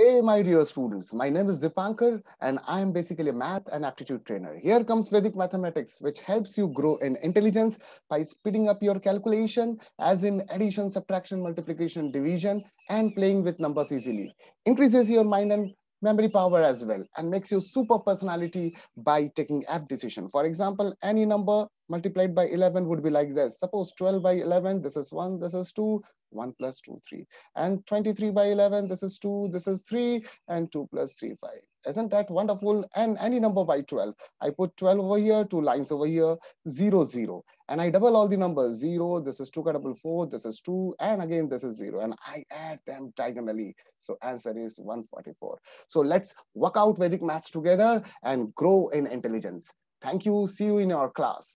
Hey, my dear students, my name is Dipankar and I am basically a math and aptitude trainer. Here comes Vedic mathematics, which helps you grow in intelligence by speeding up your calculation as in addition, subtraction, multiplication, division, and playing with numbers easily. Increases your mind and memory power as well and makes you super personality by taking app decision. For example, any number multiplied by 11 would be like this. Suppose 12 by 11, this is 1, this is 2, 1 plus 2, 3. And 23 by 11, this is 2, this is 3, and 2 plus 3, 5. Isn't that wonderful? And any number by 12. I put 12 over here, two lines over here, 0, 0. And I double all the numbers, 0, this is 2 double 4, this is 2, and again this is 0. And I add them diagonally. So answer is 144. So let's work out Vedic maths together and grow in intelligence. Thank you. See you in our class.